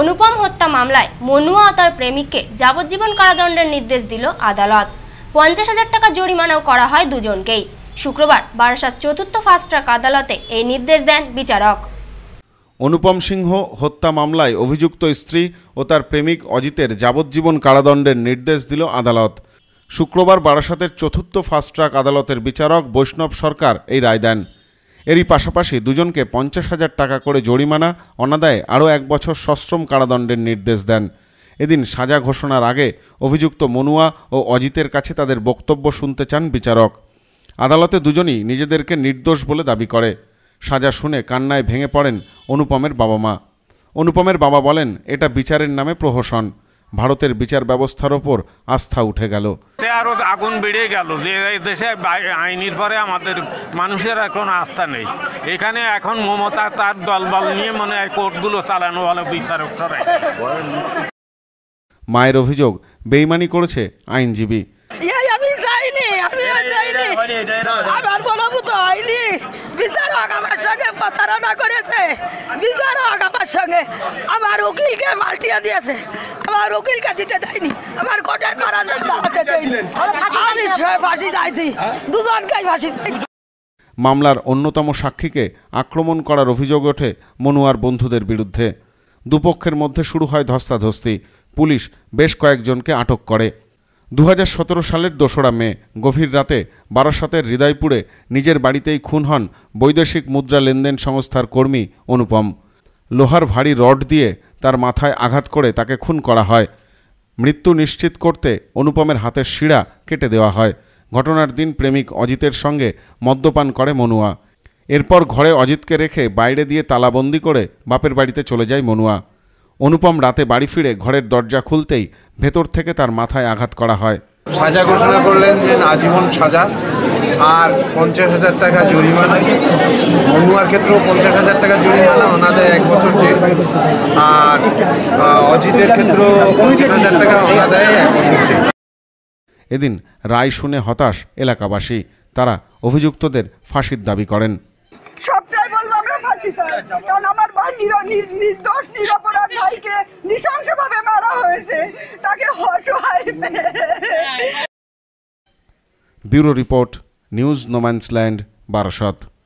অনুপম হত্যা মামলায় মনুয়া ও তার প্রেমিককে যাবজ্জীবন কারাদণ্ডের নির্দেশ দিল আদালত পঞ্চাশ হাজার টাকা জরিমানাও করা হয় দুজনকেই শুক্রবার বারাসাত চতুর্থ ফাস্ট ট্রাক আদালতে এই নির্দেশ দেন বিচারক অনুপম সিংহ হত্যা মামলায় অভিযুক্ত স্ত্রী ও তার প্রেমিক অজিতের যাবজ্জীবন কারাদণ্ডের নির্দেশ দিল আদালত শুক্রবার বারাসাতের চতুর্থ ফাস্ট ট্রাক আদালতের বিচারক বৈষ্ণব সরকার এই রায় দেন এরই পাশাপাশি দুজনকে পঞ্চাশ হাজার টাকা করে জরিমানা অনাদায়ে আরও এক বছর সশ্রম কারাদণ্ডের নির্দেশ দেন এদিন সাজা ঘোষণার আগে অভিযুক্ত মনুয়া ও অজিতের কাছে তাদের বক্তব্য শুনতে চান বিচারক আদালতে দুজনই নিজেদেরকে নির্দোষ বলে দাবি করে সাজা শুনে কান্নায় ভেঙে পড়েন অনুপমের বাবা মা অনুপমের বাবা বলেন এটা বিচারের নামে প্রহসন ভারতের বিচার ব্যবস্থার ওপর আস্থা উঠে গেল আরও আগুন বেড়ে গেল যে দেশে আইনের পরে আমাদের মানুষের এখন আস্থা নেই এখানে এখন মমতা তার দলবল নিয়ে মানে কোর্টগুলো চালানো হলো বিচারক সরাই মায়ের অভিযোগ বেইমানি করেছে আইনজীবী আমার উকিলকে মাল্টিয়া দিয়েছে আমার দিতে দেয়নি আমার কোর্টের বারান্দা দাঁড়াতে দেয়নি আমি ফাঁসি হ্যাঁ? দুজনকেই ফাঁসি মামলার অন্যতম সাক্ষীকে আক্রমণ করার অভিযোগ ওঠে মনুয়ার বন্ধুদের বিরুদ্ধে দুপক্ষের মধ্যে শুরু হয় ধস্তাধস্তি পুলিশ বেশ কয়েকজনকে আটক করে দু সালের দোসরা মে গভীর রাতে বারাসাতের হৃদয়পুরে নিজের বাড়িতেই খুন হন বৈদেশিক মুদ্রা লেনদেন সংস্থার কর্মী অনুপম লোহার ভারী রড দিয়ে তার মাথায় আঘাত করে তাকে খুন করা হয় মৃত্যু নিশ্চিত করতে অনুপমের হাতের শিরা কেটে দেওয়া হয় ঘটনার দিন প্রেমিক অজিতের সঙ্গে মদ্যপান করে মনুয়া এরপর ঘরে অজিতকে রেখে বাইরে দিয়ে তালাবন্দি করে বাপের বাড়িতে চলে যায় মনুয়া অনুপম রাতে বাড়ি ফিরে ঘরের দরজা খুলতেই ভেতর থেকে তার মাথায় আঘাত করা হয় সাজা ঘোষণা করলেন যে আজীবন সাজা আর পঞ্চাশ হাজার টাকা জরিমানা মনুয়ার ক্ষেত্রেও পঞ্চাশ হাজার টাকা জরিমানা আর অজিতের এদিন রায় শুনে হতাশ এলাকাবাসী তারা অভিযুক্তদের ফাঁসির দাবি করেন সবটাই বলবো আমরা ফাঁসি চাই কারণ আমার ভাই নির্দোষ নিরাপরাধ ভাইকে মারা হয়েছে তাকে bureau report news no man's land Barasat